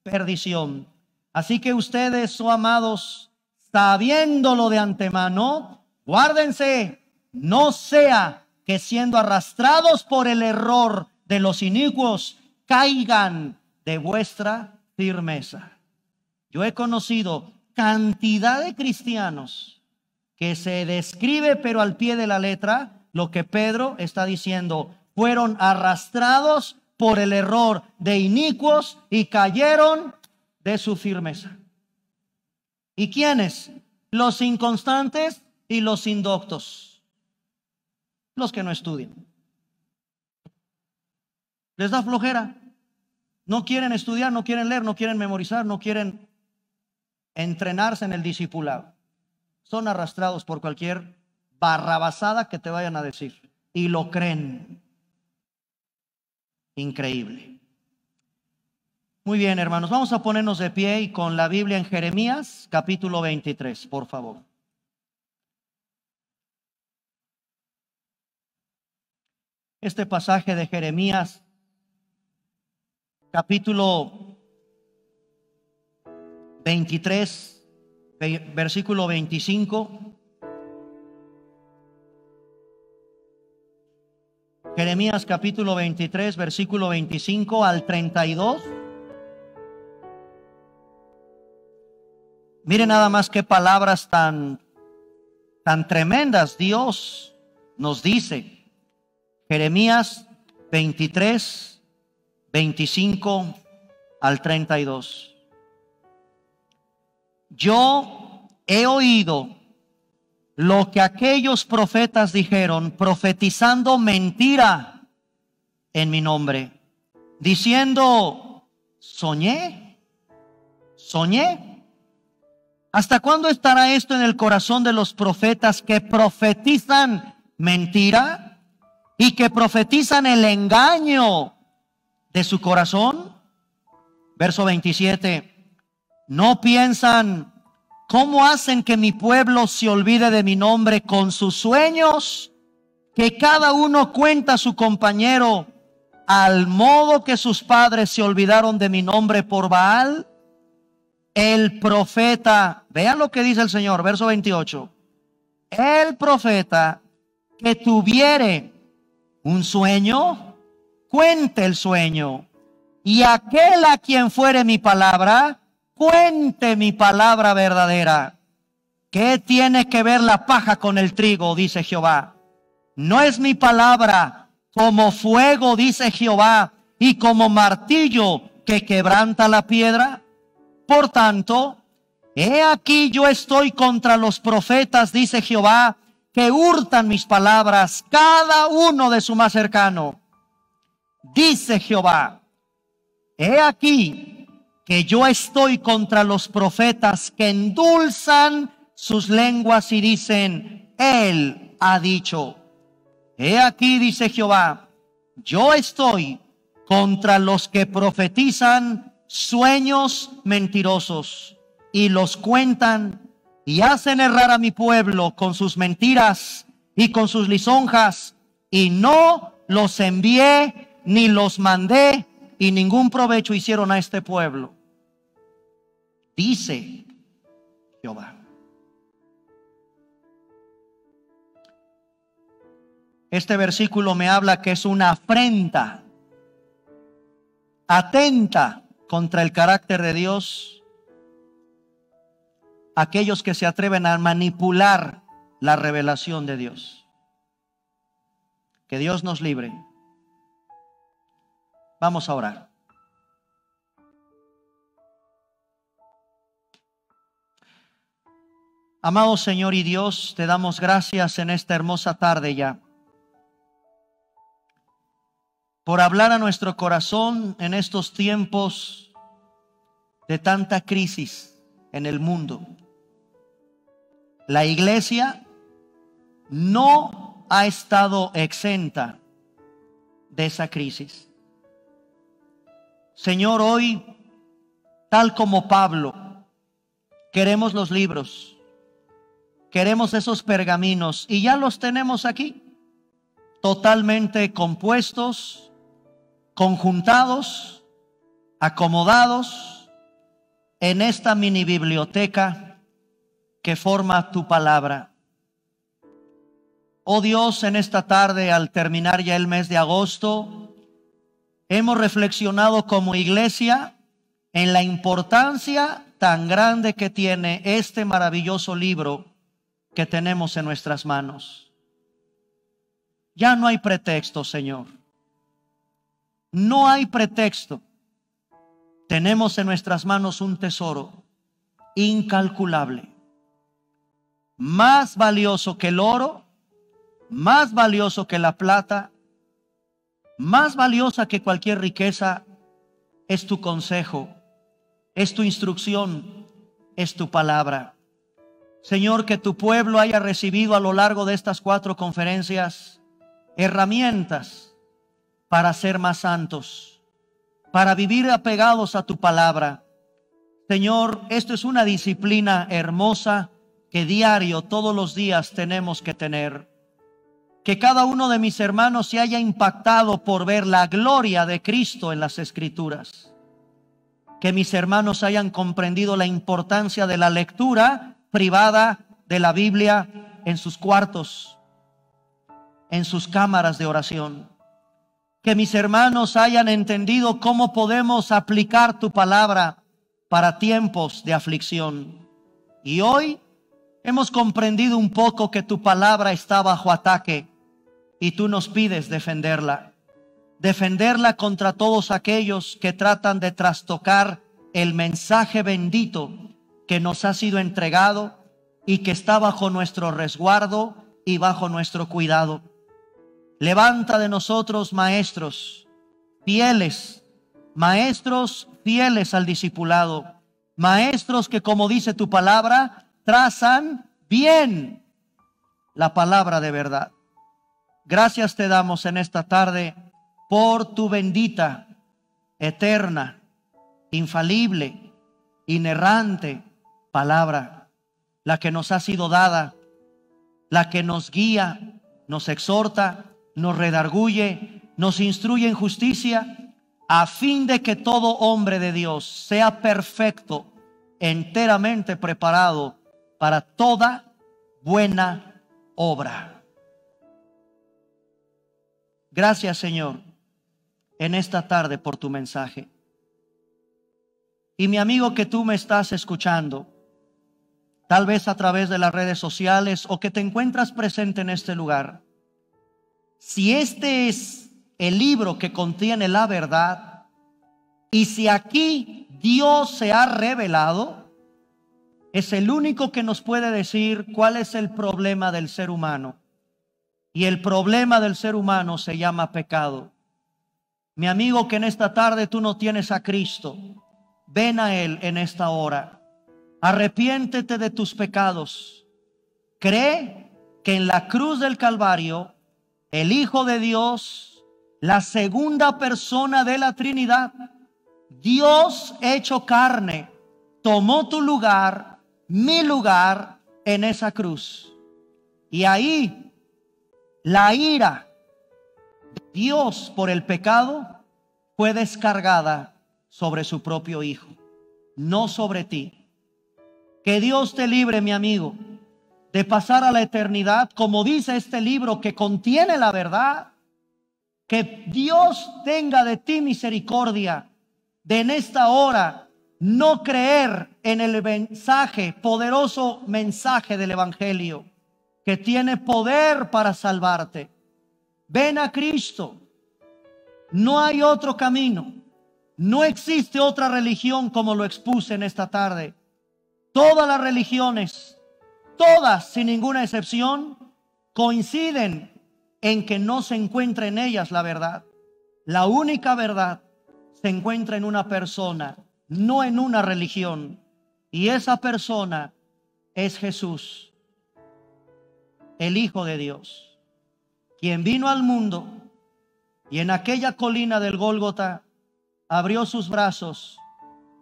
perdición. Así que ustedes, oh amados, sabiéndolo de antemano, guárdense, no sea que siendo arrastrados por el error de los inicuos, caigan de vuestra firmeza. Yo he conocido cantidad de cristianos que se describe, pero al pie de la letra, lo que Pedro está diciendo. Fueron arrastrados por el error de inicuos y cayeron de su firmeza. ¿Y quiénes? Los inconstantes y los indoctos, los que no estudian. Les da flojera. No quieren estudiar, no quieren leer, no quieren memorizar, no quieren entrenarse en el discipulado. Son arrastrados por cualquier barrabasada que te vayan a decir. Y lo creen. Increíble. Muy bien, hermanos, vamos a ponernos de pie y con la Biblia en Jeremías, capítulo 23, por favor. Este pasaje de Jeremías, capítulo 23, versículo 25. Jeremías capítulo 23, versículo 25 al 32. Mire nada más qué palabras tan, tan tremendas Dios nos dice. Jeremías 23, 25 al 32. Yo he oído lo que aquellos profetas dijeron, profetizando mentira en mi nombre, diciendo, soñé, soñé ¿Hasta cuándo estará esto en el corazón de los profetas que profetizan mentira y que profetizan el engaño de su corazón? Verso 27. No piensan, ¿cómo hacen que mi pueblo se olvide de mi nombre con sus sueños? Que cada uno cuenta a su compañero al modo que sus padres se olvidaron de mi nombre por Baal. El profeta, vean lo que dice el Señor, verso 28. El profeta que tuviere un sueño, cuente el sueño. Y aquel a quien fuere mi palabra, cuente mi palabra verdadera. ¿Qué tiene que ver la paja con el trigo? dice Jehová. No es mi palabra como fuego, dice Jehová, y como martillo que quebranta la piedra. Por tanto, he aquí yo estoy contra los profetas, dice Jehová, que hurtan mis palabras, cada uno de su más cercano. Dice Jehová, he aquí que yo estoy contra los profetas que endulzan sus lenguas y dicen, Él ha dicho. He aquí, dice Jehová, yo estoy contra los que profetizan sueños mentirosos y los cuentan y hacen errar a mi pueblo con sus mentiras y con sus lisonjas y no los envié ni los mandé y ningún provecho hicieron a este pueblo. Dice Jehová. Este versículo me habla que es una afrenta atenta contra el carácter de Dios, aquellos que se atreven a manipular la revelación de Dios. Que Dios nos libre. Vamos a orar. Amado Señor y Dios, te damos gracias en esta hermosa tarde ya por hablar a nuestro corazón en estos tiempos de tanta crisis en el mundo. La iglesia no ha estado exenta de esa crisis. Señor, hoy, tal como Pablo, queremos los libros, queremos esos pergaminos y ya los tenemos aquí, totalmente compuestos, conjuntados, acomodados en esta mini biblioteca que forma tu palabra. Oh Dios, en esta tarde, al terminar ya el mes de agosto, hemos reflexionado como iglesia en la importancia tan grande que tiene este maravilloso libro que tenemos en nuestras manos. Ya no hay pretexto, Señor. No hay pretexto. Tenemos en nuestras manos un tesoro incalculable, más valioso que el oro, más valioso que la plata, más valiosa que cualquier riqueza es tu consejo, es tu instrucción, es tu palabra. Señor, que tu pueblo haya recibido a lo largo de estas cuatro conferencias herramientas para ser más santos, para vivir apegados a tu palabra. Señor, esto es una disciplina hermosa que diario, todos los días tenemos que tener. Que cada uno de mis hermanos se haya impactado por ver la gloria de Cristo en las Escrituras. Que mis hermanos hayan comprendido la importancia de la lectura privada de la Biblia en sus cuartos, en sus cámaras de oración que mis hermanos hayan entendido cómo podemos aplicar tu palabra para tiempos de aflicción. Y hoy hemos comprendido un poco que tu palabra está bajo ataque y tú nos pides defenderla. Defenderla contra todos aquellos que tratan de trastocar el mensaje bendito que nos ha sido entregado y que está bajo nuestro resguardo y bajo nuestro cuidado. Levanta de nosotros maestros fieles, maestros fieles al discipulado, maestros que, como dice tu palabra, trazan bien la palabra de verdad. Gracias te damos en esta tarde por tu bendita, eterna, infalible, inerrante palabra, la que nos ha sido dada, la que nos guía, nos exhorta, nos redarguye, nos instruye en justicia, a fin de que todo hombre de Dios sea perfecto, enteramente preparado para toda buena obra. Gracias Señor en esta tarde por tu mensaje. Y mi amigo que tú me estás escuchando, tal vez a través de las redes sociales o que te encuentras presente en este lugar, si este es el libro que contiene la verdad, y si aquí Dios se ha revelado, es el único que nos puede decir cuál es el problema del ser humano. Y el problema del ser humano se llama pecado. Mi amigo, que en esta tarde tú no tienes a Cristo, ven a Él en esta hora. Arrepiéntete de tus pecados. Cree que en la cruz del Calvario el Hijo de Dios, la segunda persona de la Trinidad, Dios hecho carne, tomó tu lugar, mi lugar en esa cruz. Y ahí la ira de Dios por el pecado fue descargada sobre su propio Hijo, no sobre ti. Que Dios te libre, mi amigo de pasar a la eternidad, como dice este libro que contiene la verdad, que Dios tenga de ti misericordia, de en esta hora no creer en el mensaje, poderoso mensaje del Evangelio, que tiene poder para salvarte. Ven a Cristo. No hay otro camino. No existe otra religión como lo expuse en esta tarde. Todas las religiones todas, sin ninguna excepción, coinciden en que no se encuentra en ellas la verdad. La única verdad se encuentra en una persona, no en una religión. Y esa persona es Jesús, el Hijo de Dios, quien vino al mundo y en aquella colina del Gólgota abrió sus brazos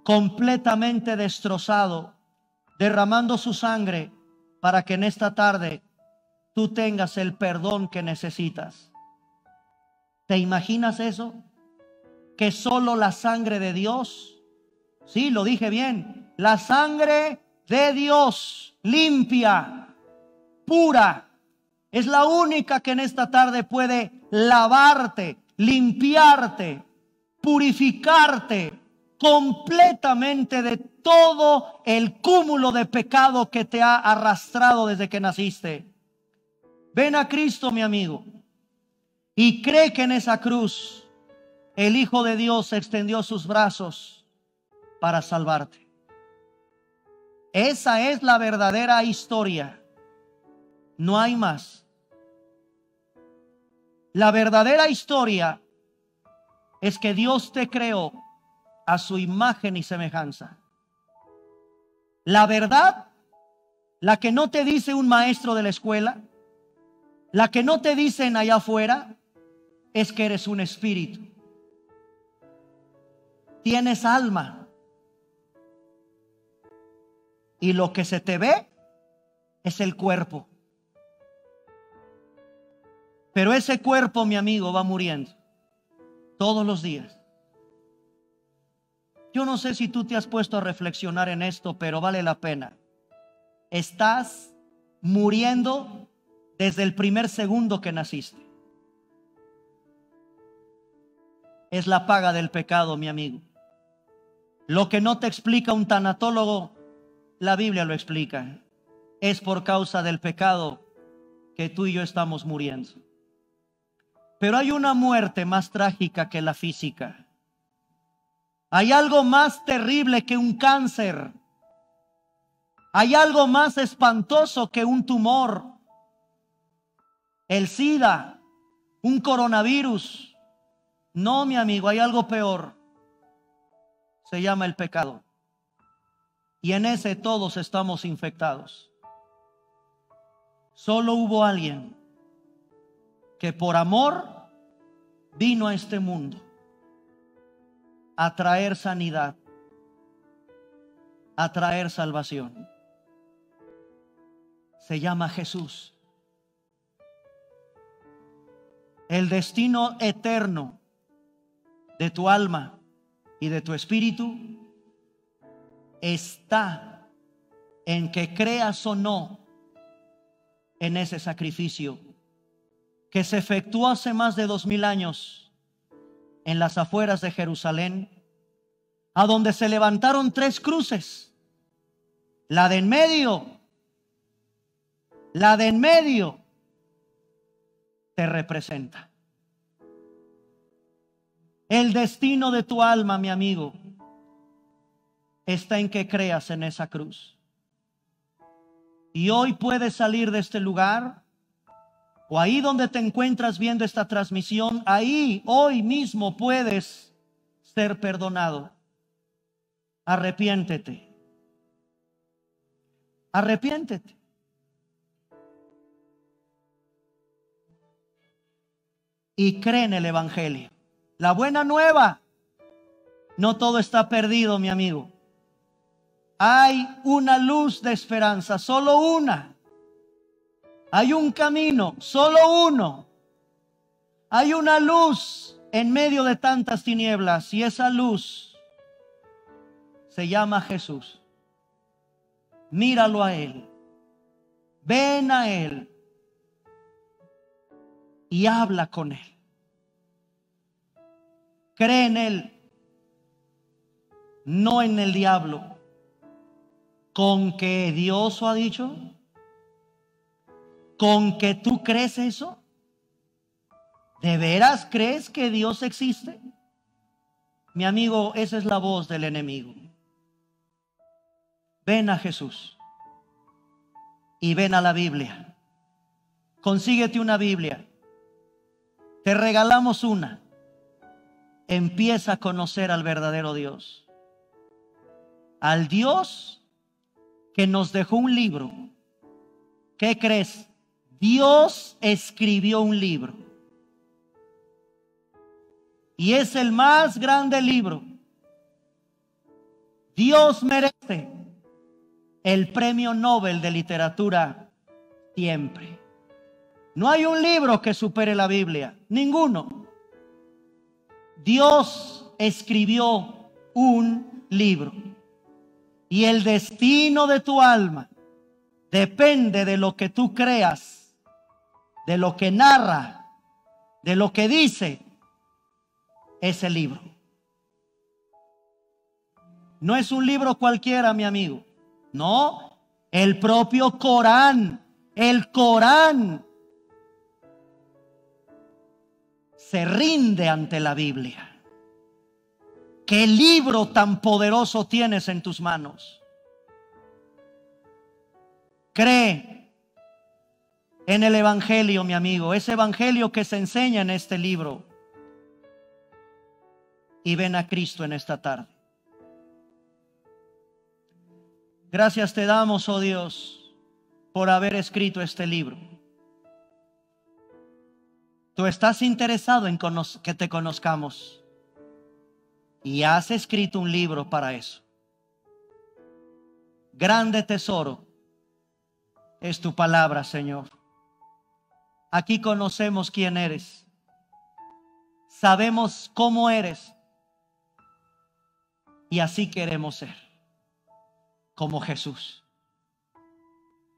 completamente destrozado, derramando su sangre para que en esta tarde tú tengas el perdón que necesitas. ¿Te imaginas eso? Que solo la sangre de Dios, sí, lo dije bien, la sangre de Dios limpia, pura, es la única que en esta tarde puede lavarte, limpiarte, purificarte, completamente de todo el cúmulo de pecado que te ha arrastrado desde que naciste. Ven a Cristo, mi amigo, y cree que en esa cruz el Hijo de Dios extendió sus brazos para salvarte. Esa es la verdadera historia. No hay más. La verdadera historia es que Dios te creó a su imagen y semejanza. La verdad, la que no te dice un maestro de la escuela, la que no te dicen allá afuera, es que eres un espíritu. Tienes alma. Y lo que se te ve es el cuerpo. Pero ese cuerpo, mi amigo, va muriendo todos los días. Yo no sé si tú te has puesto a reflexionar en esto, pero vale la pena. Estás muriendo desde el primer segundo que naciste. Es la paga del pecado, mi amigo. Lo que no te explica un tanatólogo, la Biblia lo explica. Es por causa del pecado que tú y yo estamos muriendo. Pero hay una muerte más trágica que la física. Hay algo más terrible que un cáncer. Hay algo más espantoso que un tumor. El SIDA, un coronavirus. No, mi amigo, hay algo peor. Se llama el pecado. Y en ese todos estamos infectados. Solo hubo alguien que por amor vino a este mundo atraer sanidad, atraer salvación. Se llama Jesús. El destino eterno de tu alma y de tu espíritu está en que creas o no en ese sacrificio que se efectuó hace más de dos mil años en las afueras de Jerusalén, a donde se levantaron tres cruces, la de en medio, la de en medio, te representa. El destino de tu alma, mi amigo, está en que creas en esa cruz. Y hoy puedes salir de este lugar o ahí donde te encuentras viendo esta transmisión, ahí hoy mismo puedes ser perdonado. Arrepiéntete. Arrepiéntete. Y cree en el Evangelio. La buena nueva. No todo está perdido, mi amigo. Hay una luz de esperanza, solo una hay un camino, solo uno. Hay una luz en medio de tantas tinieblas y esa luz se llama Jesús. Míralo a Él. Ven a Él y habla con Él. Cree en Él, no en el diablo. Con que Dios lo ha dicho, ¿Con que tú crees eso? ¿De veras crees que Dios existe? Mi amigo, esa es la voz del enemigo. Ven a Jesús y ven a la Biblia. Consíguete una Biblia. Te regalamos una. Empieza a conocer al verdadero Dios. Al Dios que nos dejó un libro. ¿Qué crees? Dios escribió un libro. Y es el más grande libro. Dios merece el premio Nobel de literatura siempre. No hay un libro que supere la Biblia, ninguno. Dios escribió un libro y el destino de tu alma depende de lo que tú creas de lo que narra, de lo que dice ese libro. No es un libro cualquiera, mi amigo. No, el propio Corán, el Corán se rinde ante la Biblia. ¿Qué libro tan poderoso tienes en tus manos? Cree en el Evangelio, mi amigo, ese Evangelio que se enseña en este libro. Y ven a Cristo en esta tarde. Gracias te damos, oh Dios, por haber escrito este libro. Tú estás interesado en que te conozcamos y has escrito un libro para eso. Grande tesoro es tu palabra, Señor. Aquí conocemos quién eres. Sabemos cómo eres. Y así queremos ser, como Jesús.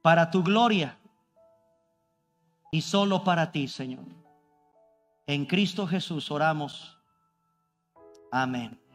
Para tu gloria y solo para ti, Señor. En Cristo Jesús oramos. Amén.